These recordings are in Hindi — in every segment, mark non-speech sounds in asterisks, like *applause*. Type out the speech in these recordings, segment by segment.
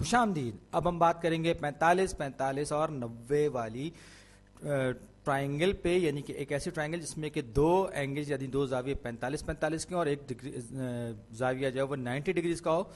खुशामदीद अब हम बात करेंगे 45, 45 और 90 वाली ट्राइंगल पे यानी कि एक ऐसी ट्राइंगल जिसमें कि दो एंगल्स यानी दो जाविये 45, 45 के और एक डिग्री जाविया जो है वो 90 डिग्रीज का हो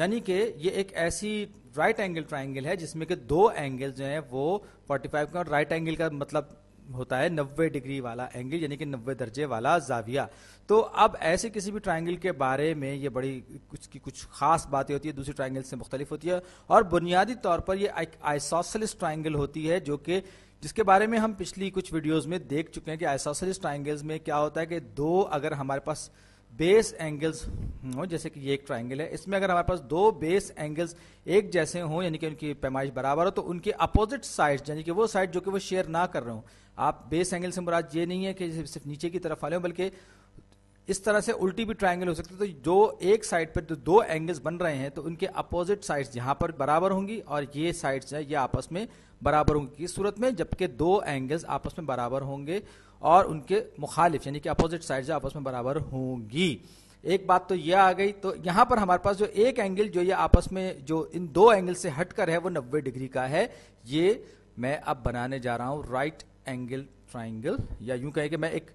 यानी कि ये एक ऐसी राइट एंगल ट्राइंगल है जिसमें कि दो एंगल जो है वो 45 का और राइट एंगल का मतलब होता है 90 डिग्री वाला एंगल यानी कि 90 दर्जे वाला जाविया तो अब ऐसे किसी भी ट्राइंगल के बारे में ये बड़ी कुछ की कुछ खास बातें होती है दूसरी ट्राइंगल से मुख्तलिफ होती है और बुनियादी तौर पर यह आइसोसलिस ट्राइंगल होती है जो कि जिसके बारे में हम पिछली कुछ वीडियोज में देख चुके हैं कि आइसोसलिस ट्राइंगल्स में क्या होता है कि दो अगर हमारे पास बेस एंगल्स हम्म, हो जैसे कि ये एक ट्राइंगल है इसमें अगर हमारे पास दो बेस एंगल्स एक जैसे हों यानी कि उनकी पैमाइश बराबर हो तो उनके अपोजिट साइड यानी कि वो साइड जो कि वो शेयर ना कर रहे हो आप बेस एंगल से मुराद ये नहीं है कि सिर्फ नीचे की तरफ वाले हो बल्कि इस तरह से उल्टी भी ट्राइंगल हो सकती है तो जो एक साइड पर जो दो एंगल्स बन रहे हैं तो उनके अपोजिट साइड्स यहाँ पर बराबर होंगी और ये साइड्स हैं ये आपस में बराबर होंगी सूरत में जबकि दो एंगल्स आपस में बराबर होंगे और उनके मुखालिफ यानी कि अपोजिट साइड जो आपस में बराबर होंगी एक बात तो यह आ गई तो यहां पर हमारे पास जो एक एंगल जो ये आपस में जो इन दो एंगल से हटकर है वो 90 डिग्री का है ये मैं अब बनाने जा रहा हूं राइट एंगल ट्राइंगल या यूं कहें कि मैं एक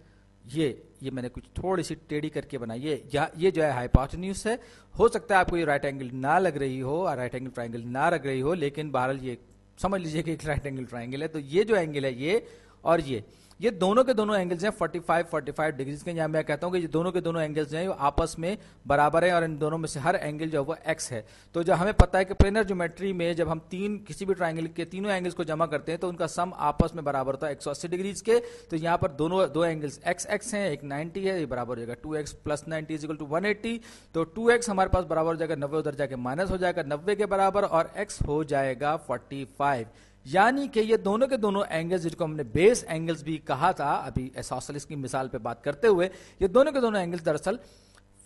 ये ये मैंने कुछ थोड़ी सी टेढ़ी करके बनाई ये ये जो है हाइपोटन्यूस है हो सकता है आपको ये राइट एंगल ना लग रही हो और राइट एंगल ट्राइंगल ना लग रही हो लेकिन बहरहाल ये समझ लीजिए कि एक राइट एंगल ट्राइंगल है तो ये जो एंगल है ये और ये ये दोनों के दोनों एंगल्स हैं 45 45 डिग्रीज के यहां मैं कहता हूँ कि ये दोनों के दोनों एंगल्स हैं आपस में बराबर है और इन दोनों में से हर एंगल जो है वो एक्स है तो जो हमें पता है कि प्लेनर ज्योमेट्री में जब हम तीन किसी भी ट्राइंगल के तीनों एंगल्स को जमा करते हैं तो उनका सम आपस में बराबर होता है एक डिग्रीज के तो यहाँ पर दोनों दो एंगल्स एक्स एक्स है एक नाइनटी है ये बराबर हो जाएगा two x plus ninety is equal to one eighty तो टू एक्स हमारे पास बराबर हो जाएगा नब्बे उधर जाकर माइनस हो जाएगा नब्बे के बराबर और एक्स हो जाएगा फोर्टी फाइव यानी कि ये दोनों के दोनों एंगल्स जिनको हमने बेस एंगल्स भी कहा था अभी एसोसलिस की मिसाल पे बात करते हुए ये दोनों के दोनों एंगल्स दरअसल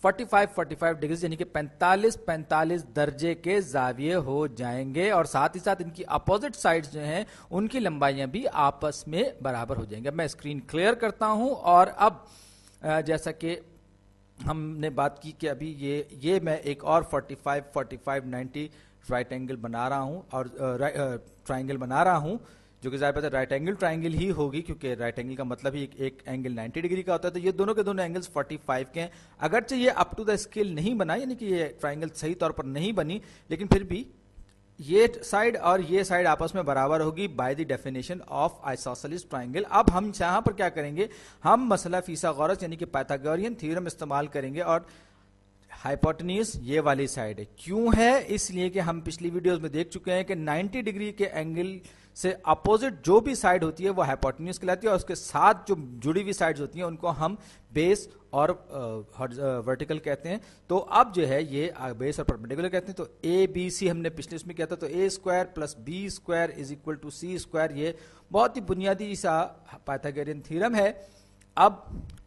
45 45 डिग्री यानी कि 45 45 दर्जे के जाविये हो जाएंगे और साथ ही साथ इनकी अपोजिट साइड जो हैं उनकी लंबाइयां भी आपस में बराबर हो जाएंगे मैं स्क्रीन क्लियर करता हूं और अब जैसा कि हमने बात की कि अभी ये ये मैं एक और 45 45 90 राइट एंगल बना रहा हूँ और ट्राइंगल बना रहा हूं जो कि जाहिर है राइट एंगल ट्राइंगल ही होगी क्योंकि राइट एंगल का मतलब ही एक, एक एंगल 90 डिग्री का होता है तो ये दोनों के दोनों एंगल्स 45 के हैं अगरचे ये अप टू द स्केल नहीं बना यानी कि ये ट्राइंगल सही तौर पर नहीं बनी लेकिन फिर भी ये साइड और ये साइड आपस में बराबर होगी by the definition of isosceles triangle अब हम यहां पर क्या करेंगे हम मसला फीसा गौरस यानी कि पैथागोरियन थियोरम इस्तेमाल करेंगे और हाइपोटनीस ये वाली साइड है क्यों है इसलिए कि हम पिछली वीडियोस में देख चुके हैं कि 90 डिग्री के एंगल से अपोजिट जो भी साइड होती है वो हाइपोटनीस कहलाती है और उसके साथ जो जुड़ी हुई साइड्स होती हैं उनको हम बेस और वर्टिकल कहते हैं तो अब जो है ये बेस और परपेंडिकुलर कहते हैं तो ए बी सी हमने पिछले उसमें किया था तो A square plus B square is equal to C square ये बहुत ही बुनियादी सा पाइथागोरियन थ्योरम है अब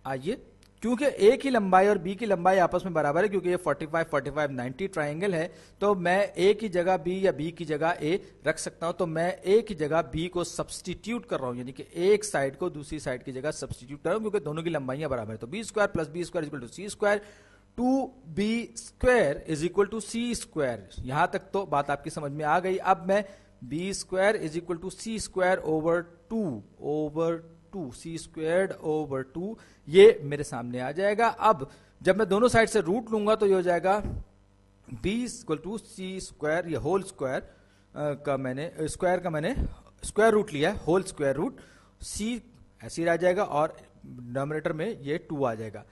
आइए क्योंकि ए की लंबाई और बी की लंबाई आपस में बराबर है क्योंकि ये 45, 45, 90 ट्राइंगल है तो मैं ए की जगह बी या बी की जगह ए रख सकता हूं तो मैं ए की जगह बी को सब्सटीट्यूट कर रहा हूं यानी कि एक साइड को दूसरी साइड की जगह सब्सटीट्यूट कर रहा हूं क्योंकि दोनों की लंबाइयां बराबर है तो B square plus B square equal to C square two B square is equal to C square यहां तक तो बात आपकी समझ में आ गई अब मैं B square is equal to C square over two over two C squared over two ये मेरे सामने आ जाएगा अब जब मैं दोनों साइड से रूट लूंगा तो ये हो जाएगा B equal to C square या होल स्क्वायर का मैंने स्क्वायर का मैंने स्क्वायर रूट लिया है होल स्क्वायर रूट सी ऐसे ही रह जाएगा और डोमिनेटर में ये टू आ जाएगा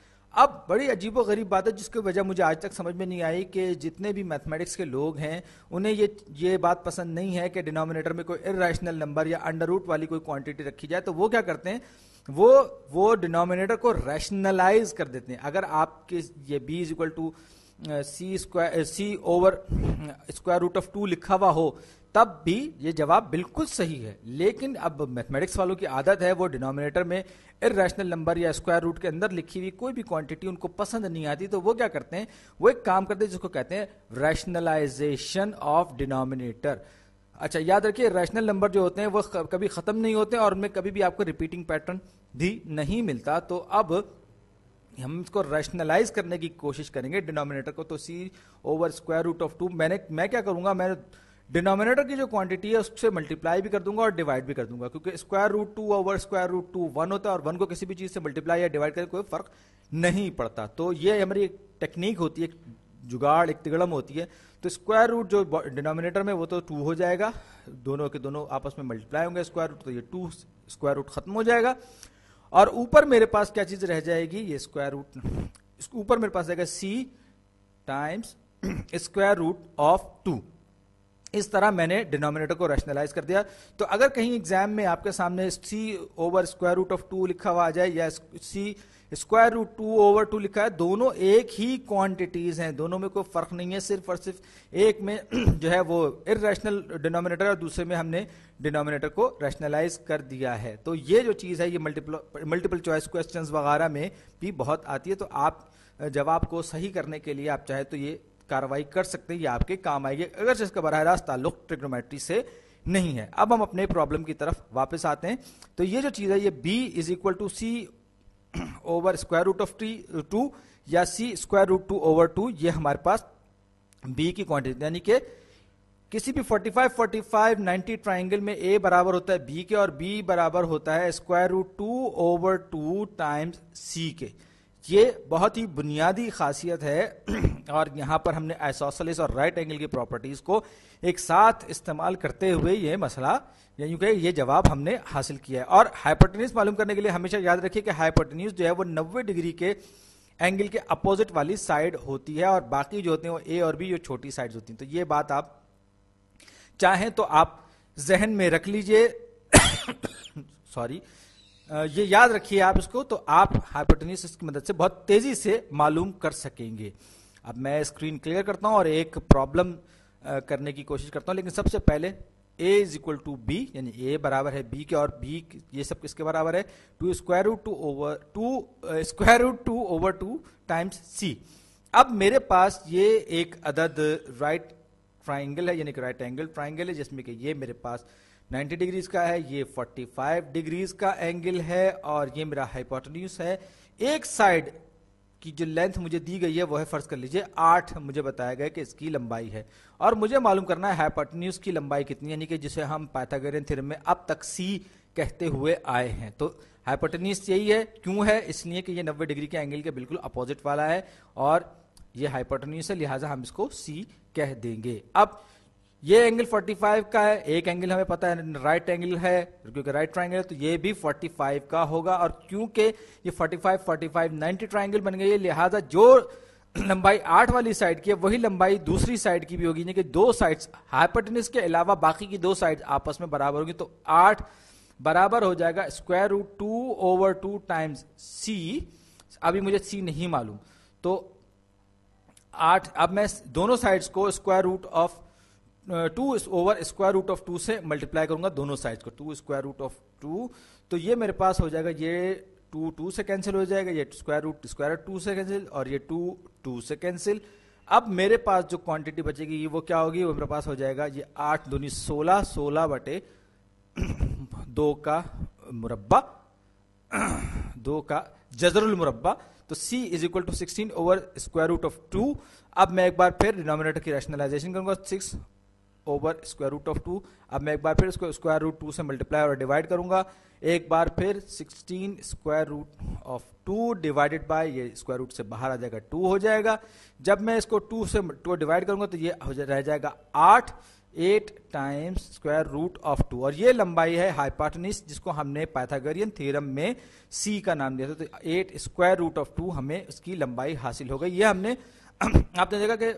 अब बड़ी अजीब गरीब बात है जिसकी वजह मुझे आज तक समझ में नहीं आई कि जितने भी मैथमेटिक्स के लोग हैं उन्हें ये ये बात पसंद नहीं है कि डिनोमिनेटर में कोई इेशनल नंबर या अंडर रूट वाली कोई क्वांटिटी रखी जाए तो वो क्या करते हैं वो वो डिनोमिनेटर को रैशनलाइज कर देते हैं अगर आपके ये B is equal to C square C over square root of two लिखा हुआ हो तब भी ये जवाब बिल्कुल सही है लेकिन अब मैथमेटिक्स वालों की आदत है वो डिनोमिनेटर में रैशनल नंबर या स्क्वायर रूट के अंदर लिखी हुई कोई भी क्वांटिटी उनको पसंद नहीं आती तो वो क्या करते हैं वो एक काम करते हैं जिसको कहते हैं रैशनलाइजेशन ऑफ डिनोमिनेटर अच्छा याद रखिए रैशनल नंबर जो होते हैं वो कभी खत्म नहीं होते और उनमें कभी भी आपको रिपीटिंग पैटर्न भी नहीं मिलता तो अब हम इसको रैशनलाइज करने की कोशिश करेंगे डिनोमिनेटर को तो C over square root of two मैंने मैं क्या करूंगा मैं डिनोमिनेटर की जो क्वांटिटी है उससे मल्टीप्लाई भी कर दूंगा और डिवाइड भी कर दूंगा क्योंकि square root two over square root two one होता है और वन को किसी भी चीज से मल्टीप्लाई या डिवाइड करके कोई फर्क नहीं पड़ता तो ये हमारी एक टेक्निक होती है एक जुगाड़ एक तिगड़म होती है तो स्क्वायर रूट जो डिनोमिनेटर में वो तो टू हो जाएगा दोनों के दोनों आपस में मल्टीप्लाई होंगे स्क्वायर रूट तो ये टू स्क्वायर रूट खत्म हो जाएगा और ऊपर मेरे पास क्या चीज रह जाएगी ये स्क्वायर रूट ऊपर मेरे पास रहेगा C times square root of two इस तरह मैंने डिनोमिनेटर को रैशनलाइज कर दिया तो अगर कहीं एग्जाम में आपके सामने C over square root of two लिखा हुआ आ जाए या C square root two over two लिखा है दोनों एक ही क्वांटिटीज हैं दोनों में कोई फर्क नहीं है सिर्फ और सिर्फ एक में *clears throat* जो है वो इेशनल डिनोमिनेटर और दूसरे में हमने डिनोमिनेटर को रैशनलाइज कर दिया है तो ये जो चीज़ है ये मल्टीपल मल्टीपल चॉइस क्वेश्चन वगैरह में भी बहुत आती है तो आप जवाब को सही करने के लिए आप चाहे तो ये कार्रवाई कर सकते हैं ये आपके काम आएगी अगर से इसका बरह रास्त ताल्लुक ट्रिग्नोमेट्री से नहीं है अब हम अपने प्रॉब्लम की तरफ वापस आते हैं तो ये जो चीज़ है ये b is equal to C over square root of T two या C square root two over two ये हमारे पास b की क्वांटिटी यानी कि किसी भी 45, 45, 90 ट्राइंगल में a बराबर होता है b के और b बराबर होता है square root two over two times C के ये बहुत ही बुनियादी खासियत है *clears throat* और यहां पर हमने आइसोसलिस और राइट एंगल की प्रॉपर्टीज़ को एक साथ इस्तेमाल करते हुए ये मसला यानी कि ये जवाब हमने हासिल किया है और हाइपोटेन्यूज मालूम करने के लिए हमेशा याद रखिए कि हाइपोटेन्यूज जो है वो नब्बे डिग्री के एंगल के अपोजिट वाली साइड होती है और बाकी जो होते हैं वो ए और बी जो छोटी साइड होती हैं तो ये बात आप चाहें तो आप जहन में रख लीजिए सॉरी *coughs* ये याद रखिए आप इसको तो आप हाइपोटनिस की मदद से बहुत तेजी से मालूम कर सकेंगे अब मैं स्क्रीन क्लियर करता हूँ और एक प्रॉब्लम करने की कोशिश करता हूँ लेकिन सबसे पहले A is equal to B यानी ए बराबर है बी के और बी ये सब किसके बराबर है two square root two over two square root two over two times C अब मेरे पास ये एक अदद राइट ट्राइंगल है यानी कि राइट एंगल ट्राइंगल है जिसमें कि ये मेरे पास uh, 90 डिग्रीज का है ये 45 डिग्रीज का एंगल है और ये मेरा हाइपोटन्यूस है एक साइड की जो लेंथ मुझे दी गई है वह है फर्ज कर लीजिए आठ मुझे बताया गया कि इसकी लंबाई है और मुझे मालूम करना है हाइपोटन्यूस की लंबाई कितनी यानी कि जिसे हम पैथागोरियन थ्योरम में अब तक सी कहते हुए आए हैं तो हाइपोटनियस यही है क्यों है इसलिए कि ये 90 डिग्री के एंगल के बिल्कुल अपोजिट वाला है और ये हाइपोटन्यूस है लिहाजा हम इसको सी कह देंगे अब ये एंगल 45 का है एक एंगल हमें पता है राइट एंगल है क्योंकि राइट ट्राइंगल है तो ये भी 45 का होगा और क्योंकि ये 45 45 90 ट्राइंगल बन गई है लिहाजा जो *clears throat* लंबाई आठ वाली साइड की है वही लंबाई दूसरी साइड की भी होगी यानी कि दो साइड्स हाइपटनिस के अलावा बाकी की दो साइड आपस में बराबर होगी तो आठ बराबर हो जाएगा square root two over two times C अभी मुझे सी नहीं मालूम तो आठ अब मैं दोनों साइड्स को square root of two over square root of two से मल्टीप्लाई करूंगा दोनों साइज को two square root of two तो ये मेरे पास हो जाएगा ये टू टू से कैंसिल हो जाएगा ये स्क्वायर रूट स्क्वायर टू से कैंसिल और ये टू टू से कैंसिल अब मेरे पास जो क्वांटिटी बचेगी ये वो क्या होगी वो मेरे पास हो जाएगा ये आठ दूनी सोलह सोलह बटे *clears throat* दो का मुरब्बा *clears throat* दो का जजरुल मुरब्बा तो c is equal to sixteen over square root of two अब मैं एक बार फिर डिनोमिनेटर की रैशनलाइजेशन करूंगा six over square root of two अब मैं एक बार फिर इसको स्क्वायर रूट टू से मल्टीप्लाई और डिवाइड करूंगा एक बार फिर sixteen square root of two divided by ये स्क्वायर रूट से बाहर आ जाएगा टू हो जाएगा जब मैं इसको टू से टू डिवाइड करूंगा तो ये हो जा, रह जाएगा आठ eight times square root of two और ये लंबाई है हाइपाटनिस जिसको हमने पाइथागोरियन थ्योरम में सी का नाम दिया था तो eight square root of two हमें उसकी लंबाई हासिल हो गई ये हमने *clears throat* आपने देखा कि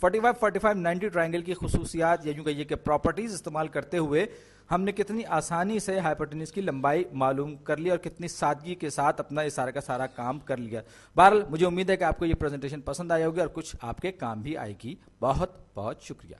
forty five forty five ninety triangle की खसूसियात या यूँ कहिए कि प्रॉपर्टीज़ इस्तेमाल करते हुए हमने कितनी आसानी से हाइपोटेनिस की लंबाई मालूम कर ली और कितनी सादगी के साथ अपना ये सारा का सारा काम कर लिया बहरहाल मुझे उम्मीद है कि आपको ये प्रेजेंटेशन पसंद आई होगी और कुछ आपके काम भी आएगी बहुत बहुत शुक्रिया